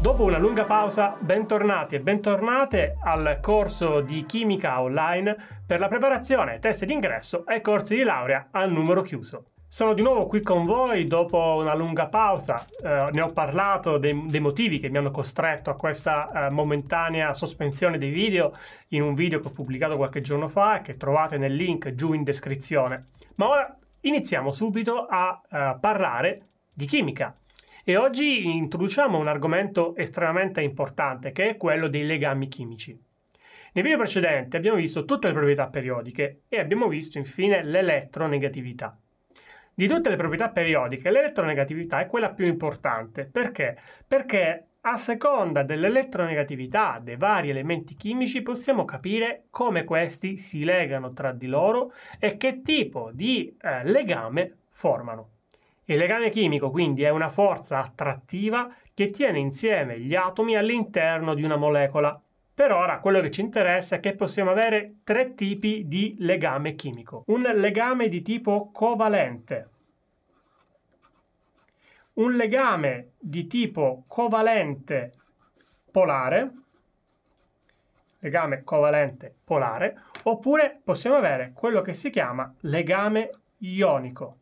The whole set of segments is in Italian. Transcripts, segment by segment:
Dopo una lunga pausa, bentornati e bentornate al corso di Chimica Online per la preparazione, test d'ingresso e corsi di laurea al numero chiuso. Sono di nuovo qui con voi dopo una lunga pausa, eh, ne ho parlato dei, dei, motivi che mi hanno costretto a questa eh, momentanea sospensione dei video in un video che ho pubblicato qualche giorno fa e che trovate nel link giù in descrizione. Ma ora iniziamo subito a eh, parlare di chimica e oggi introduciamo un argomento estremamente importante che è quello dei legami chimici. Nel video precedente abbiamo visto tutte le proprietà periodiche e abbiamo visto infine l'elettronegatività. Di tutte le proprietà periodiche l'elettronegatività è quella più importante. Perché? Perché a seconda dell'elettronegatività dei vari elementi chimici possiamo capire come questi si legano tra di loro e che tipo di eh, legame formano. Il legame chimico quindi è una forza attrattiva che tiene insieme gli atomi all'interno di una molecola. Per ora quello che ci interessa è che possiamo avere tre tipi di legame chimico. Un legame di tipo covalente. Un legame di tipo covalente polare. Legame covalente polare. Oppure possiamo avere quello che si chiama legame ionico.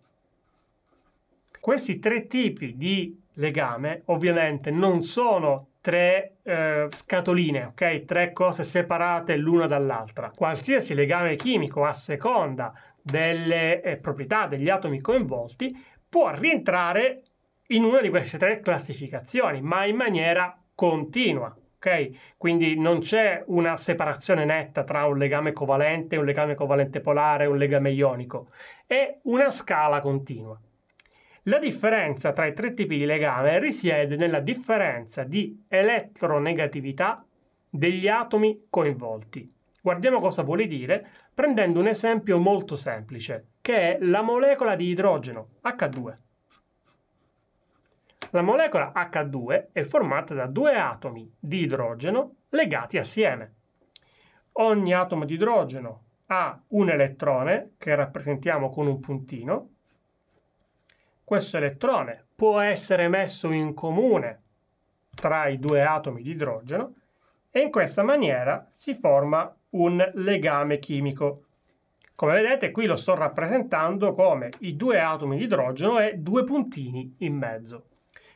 Questi tre tipi di legame ovviamente non sono tre eh, scatoline, ok? Tre cose separate l'una dall'altra. Qualsiasi legame chimico a seconda delle eh, proprietà degli atomi coinvolti può rientrare in una di queste tre classificazioni, ma in maniera continua. ok? Quindi non c'è una separazione netta tra un legame covalente, un legame covalente polare, un legame ionico. È una scala continua. La differenza tra i tre tipi di legame risiede nella differenza di elettronegatività degli atomi coinvolti. Guardiamo cosa vuole dire prendendo un esempio molto semplice, che è la molecola di idrogeno, H2. La molecola H2 è formata da due atomi di idrogeno legati assieme. Ogni atomo di idrogeno ha un elettrone, che rappresentiamo con un puntino, questo elettrone può essere messo in comune tra i due atomi di idrogeno e in questa maniera si forma un legame chimico. Come vedete qui lo sto rappresentando come i due atomi di idrogeno e due puntini in mezzo.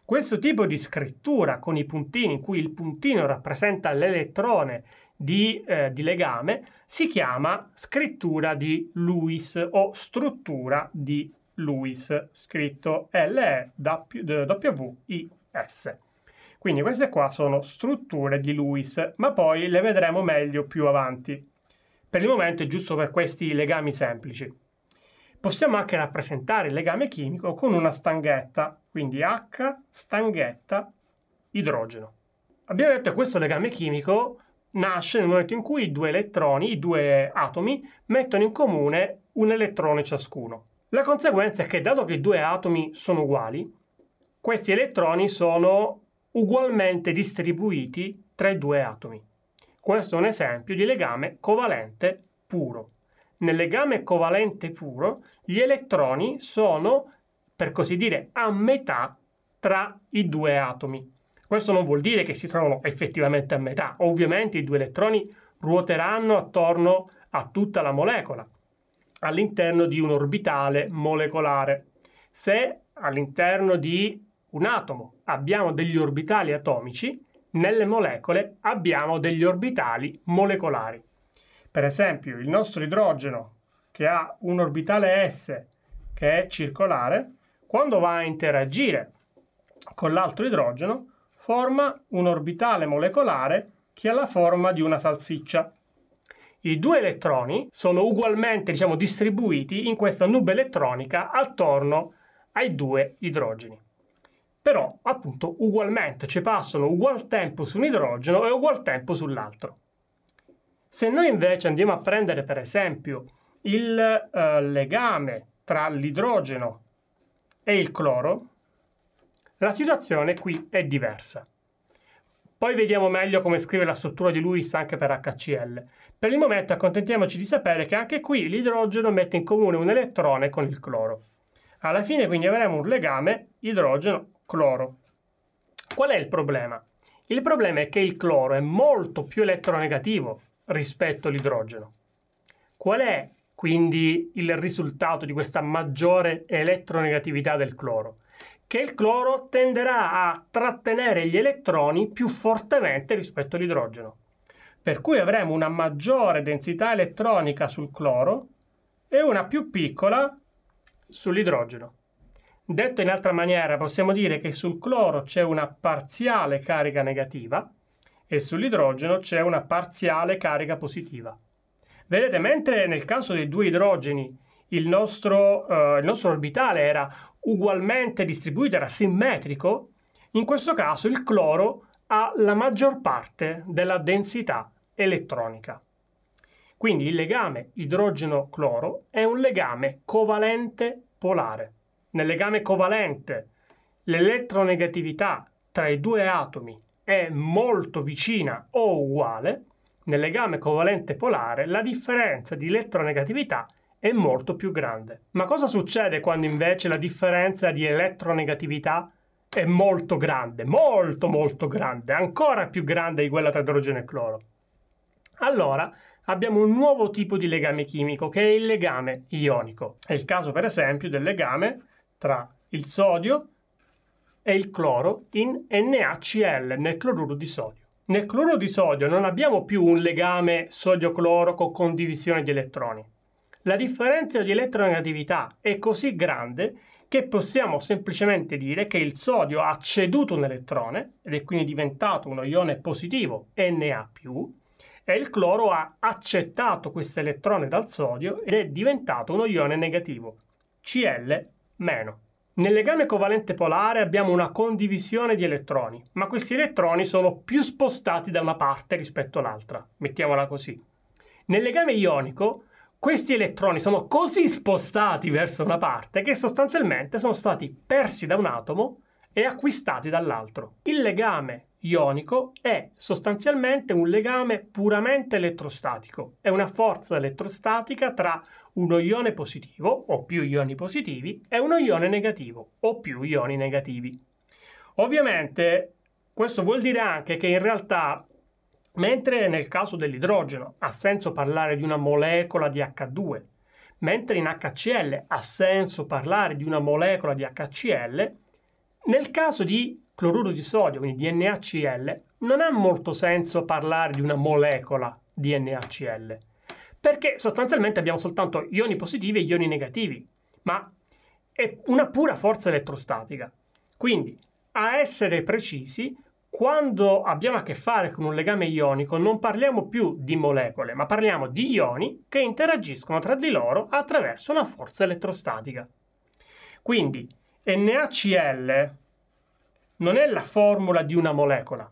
Questo tipo di scrittura con i puntini, in cui il puntino rappresenta l'elettrone di, eh, di legame, si chiama scrittura di Lewis o struttura di Lewis, scritto L-E-W-I-S. Quindi queste qua sono strutture di Lewis, ma poi le vedremo meglio più avanti. Per il momento è giusto per questi legami semplici. Possiamo anche rappresentare il legame chimico con una stanghetta, quindi H stanghetta idrogeno. Abbiamo detto che questo legame chimico nasce nel momento in cui i due elettroni, i due atomi, mettono in comune un elettrone ciascuno. La conseguenza è che dato che i due atomi sono uguali, questi elettroni sono ugualmente distribuiti tra i due atomi. Questo è un esempio di legame covalente puro. Nel legame covalente puro gli elettroni sono, per così dire, a metà tra i due atomi. Questo non vuol dire che si trovano effettivamente a metà. Ovviamente i due elettroni ruoteranno attorno a tutta la molecola, all'interno di un orbitale molecolare. Se all'interno di un atomo abbiamo degli orbitali atomici, nelle molecole abbiamo degli orbitali molecolari. Per esempio, il nostro idrogeno, che ha un orbitale S che è circolare, quando va a interagire con l'altro idrogeno, forma un orbitale molecolare che ha la forma di una salsiccia i due elettroni sono ugualmente diciamo, distribuiti in questa nube elettronica attorno ai due idrogeni. Però appunto ugualmente, ci passano ugual tempo su un idrogeno e ugual tempo sull'altro. Se noi invece andiamo a prendere per esempio il eh, legame tra l'idrogeno e il cloro, la situazione qui è diversa. Poi vediamo meglio come scrive la struttura di Lewis anche per HCl. Per il momento accontentiamoci di sapere che anche qui l'idrogeno mette in comune un elettrone con il cloro. Alla fine quindi avremo un legame idrogeno-cloro. Qual è il problema? Il problema è che il cloro è molto più elettronegativo rispetto all'idrogeno. Qual è quindi il risultato di questa maggiore elettronegatività del cloro? che il cloro tenderà a trattenere gli elettroni più fortemente rispetto all'idrogeno. Per cui avremo una maggiore densità elettronica sul cloro e una più piccola sull'idrogeno. Detto in altra maniera, possiamo dire che sul cloro c'è una parziale carica negativa e sull'idrogeno c'è una parziale carica positiva. Vedete, mentre nel caso dei due idrogeni il nostro, eh, il nostro orbitale era ugualmente distribuito, era simmetrico, in questo caso il cloro ha la maggior parte della densità elettronica. Quindi il legame idrogeno-cloro è un legame covalente polare. Nel legame covalente l'elettronegatività tra i due atomi è molto vicina o uguale, nel legame covalente polare la differenza di elettronegatività è è molto più grande. Ma cosa succede quando invece la differenza di elettronegatività è molto grande, molto molto grande, ancora più grande di quella tra idrogeno e cloro? Allora abbiamo un nuovo tipo di legame chimico che è il legame ionico. È il caso per esempio del legame tra il sodio e il cloro in NaCl, nel cloruro di sodio. Nel cloruro di sodio non abbiamo più un legame sodio-cloro con condivisione di elettroni la differenza di elettronegatività è così grande che possiamo semplicemente dire che il sodio ha ceduto un elettrone ed è quindi diventato uno ione positivo Na+, e il cloro ha accettato questo elettrone dal sodio ed è diventato uno ione negativo, Cl-. Nel legame covalente polare abbiamo una condivisione di elettroni, ma questi elettroni sono più spostati da una parte rispetto all'altra, mettiamola così. Nel legame ionico questi elettroni sono così spostati verso una parte che sostanzialmente sono stati persi da un atomo e acquistati dall'altro. Il legame ionico è sostanzialmente un legame puramente elettrostatico, è una forza elettrostatica tra uno ione positivo o più ioni positivi e uno ione negativo o più ioni negativi. Ovviamente questo vuol dire anche che in realtà Mentre nel caso dell'idrogeno ha senso parlare di una molecola di H2, mentre in HCl ha senso parlare di una molecola di HCl, nel caso di cloruro di sodio, quindi DNACl, non ha molto senso parlare di una molecola di NaCl, perché sostanzialmente abbiamo soltanto ioni positivi e ioni negativi, ma è una pura forza elettrostatica. Quindi, a essere precisi, quando abbiamo a che fare con un legame ionico non parliamo più di molecole, ma parliamo di ioni che interagiscono tra di loro attraverso una forza elettrostatica. Quindi NaCl non è la formula di una molecola,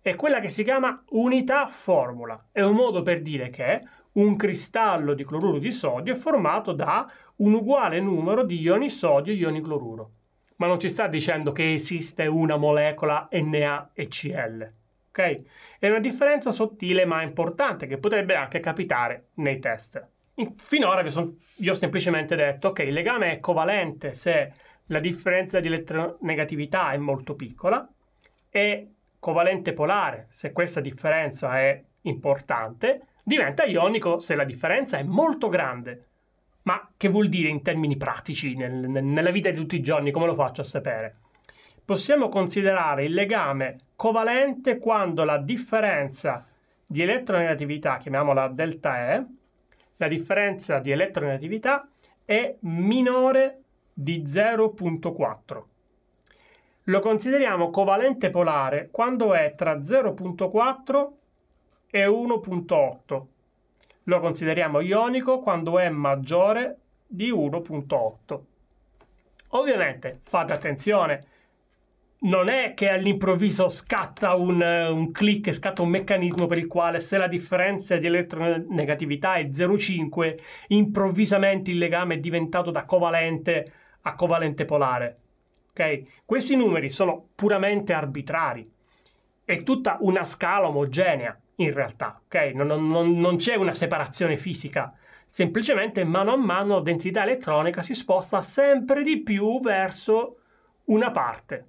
è quella che si chiama unità formula. È un modo per dire che un cristallo di cloruro di sodio è formato da un uguale numero di ioni sodio e ioni cloruro ma non ci sta dicendo che esiste una molecola NA NaHCl. Ok? È una differenza sottile ma importante che potrebbe anche capitare nei test. Finora vi, son, vi ho semplicemente detto che okay, il legame è covalente se la differenza di elettronegatività è molto piccola e covalente polare se questa differenza è importante, diventa ionico se la differenza è molto grande ma che vuol dire in termini pratici, nel, nella vita di tutti i giorni, come lo faccio a sapere? Possiamo considerare il legame covalente quando la differenza di elettronegatività, chiamiamola delta E, la differenza di elettronegatività è minore di 0.4. Lo consideriamo covalente polare quando è tra 0.4 e 1.8 lo consideriamo ionico quando è maggiore di 1.8. Ovviamente, fate attenzione, non è che all'improvviso scatta un, eh, un click, scatta un meccanismo per il quale se la differenza di elettronegatività è 0,5, improvvisamente il legame è diventato da covalente a covalente polare. Okay? Questi numeri sono puramente arbitrari, è tutta una scala omogenea in realtà, ok? Non, non, non c'è una separazione fisica, semplicemente mano a mano la densità elettronica si sposta sempre di più verso una parte.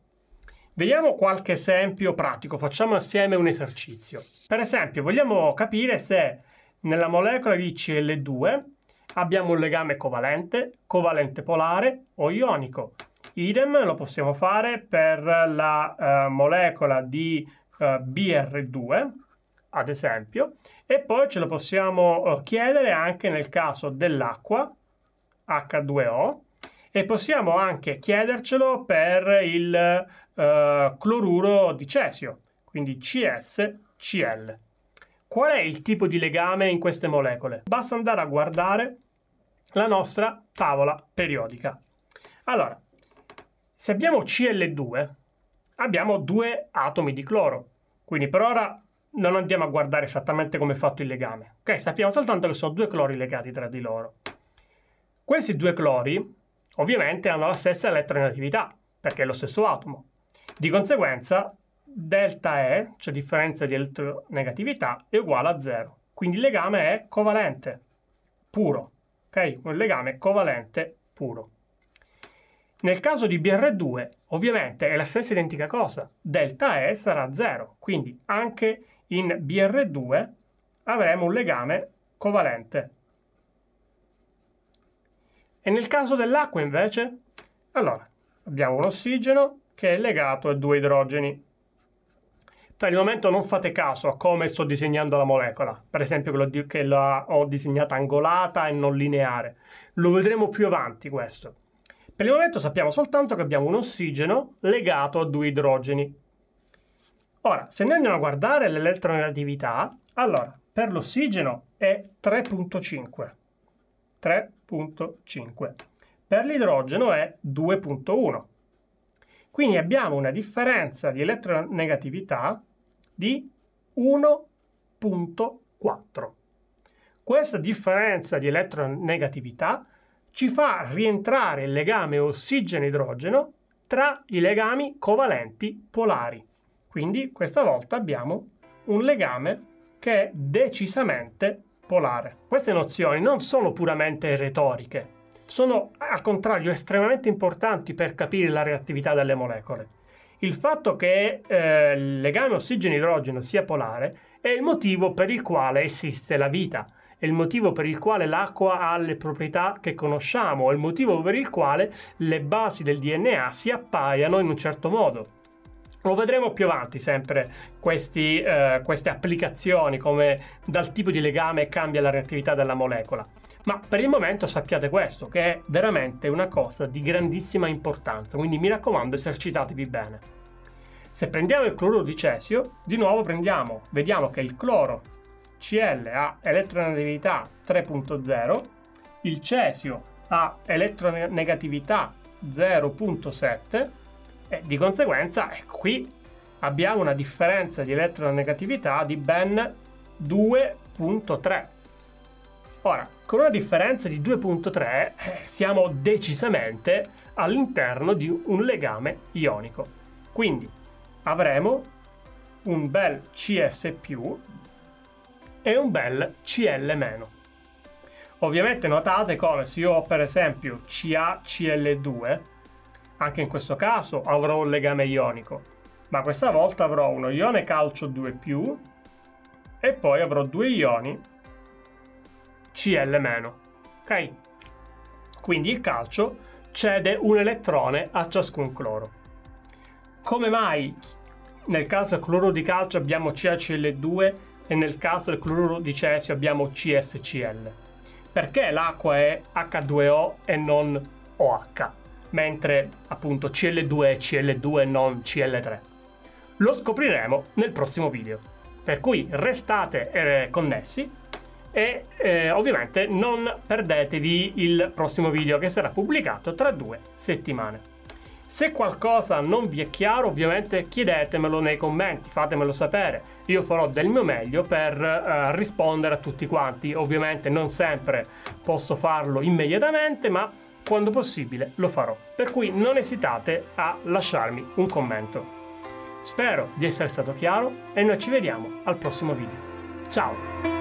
Vediamo qualche esempio pratico, facciamo assieme un esercizio. Per esempio, vogliamo capire se nella molecola di Cl2 abbiamo un legame covalente, covalente polare o ionico. Idem lo possiamo fare per la uh, molecola di uh, eh, Br2, ad esempio, e poi ce lo possiamo eh, chiedere anche nel caso dell'acqua, H2O, e possiamo anche chiedercelo per il eh, cloruro di cesio, quindi CSCl. Qual è il tipo di legame in queste molecole? Basta andare a guardare la nostra tavola periodica. Allora, se abbiamo Cl2, abbiamo due atomi di cloro, quindi per ora non andiamo a guardare esattamente come è fatto il legame. Ok, sappiamo soltanto che sono due clori legati tra di loro. Questi due clori ovviamente hanno la stessa elettronegatività, perché è lo stesso atomo. Di conseguenza delta E, cioè differenza di elettronegatività, è uguale a zero. Quindi il legame è covalente, puro. Ok? Un legame covalente puro. Nel caso di BR2, ovviamente è la stessa identica cosa, delta E sarà zero. quindi anche il in BR2 avremo un legame covalente. E nel caso dell'acqua invece? Allora, abbiamo un ossigeno che è legato a due idrogeni. Per il momento non fate caso a come sto disegnando la molecola, per esempio che la ho disegnata angolata e non lineare. Lo vedremo più avanti questo. Per il momento sappiamo soltanto che abbiamo un ossigeno legato a due idrogeni, Ora, se noi andiamo a guardare l'elettronegatività, allora, per l'ossigeno è 3.5, 3.5. Per l'idrogeno è 2.1. Quindi abbiamo una differenza di elettronegatività di 1.4. Questa differenza di elettronegatività ci fa rientrare il legame ossigeno-idrogeno tra i legami covalenti polari. Quindi questa volta abbiamo un legame che è decisamente polare. Queste nozioni non sono puramente retoriche, sono al contrario estremamente importanti per capire la reattività delle molecole. Il fatto che eh, il legame ossigeno-idrogeno sia polare è il motivo per il quale esiste la vita, è il motivo per il quale l'acqua ha le proprietà che conosciamo, è il motivo per il quale le basi del DNA si appaiano in un certo modo. Lo vedremo più avanti sempre questi, eh, queste applicazioni, come dal tipo di legame cambia la reattività della molecola. Ma per il momento sappiate questo, che è veramente una cosa di grandissima importanza, quindi mi raccomando esercitatevi bene. Se prendiamo il cloro di cesio, di nuovo prendiamo, vediamo che il cloro Cl ha elettronegatività 3.0, il cesio ha elettronegatività 0.7, e di conseguenza eh, qui abbiamo una differenza di elettronegatività di ben 2.3. Ora, con una differenza di 2.3 eh, siamo decisamente all'interno di un legame ionico. Quindi avremo un bel CS e un bel Cl-. Ovviamente notate come se io ho per esempio CaCl2 anche in questo caso avrò un legame ionico, ma questa volta avrò uno ione calcio 2+, e poi avrò due ioni Cl-. Ok? Quindi il calcio cede un elettrone a ciascun cloro. Come mai nel caso del cloro di calcio abbiamo CaCl2 e nel caso del cloro di cesio abbiamo CSCl? Perché l'acqua è H2O e non OH? mentre appunto CL2 è CL2 non CL3. Lo scopriremo nel prossimo video. Per cui restate eh, connessi e eh, ovviamente non perdetevi il prossimo video che sarà pubblicato tra due settimane. Se qualcosa non vi è chiaro ovviamente chiedetemelo nei commenti, fatemelo sapere. Io farò del mio meglio per eh, rispondere a tutti quanti. Ovviamente non sempre posso farlo immediatamente, ma quando possibile lo farò. Per cui non esitate a lasciarmi un commento. Spero di essere stato chiaro e noi ci vediamo al prossimo video. Ciao!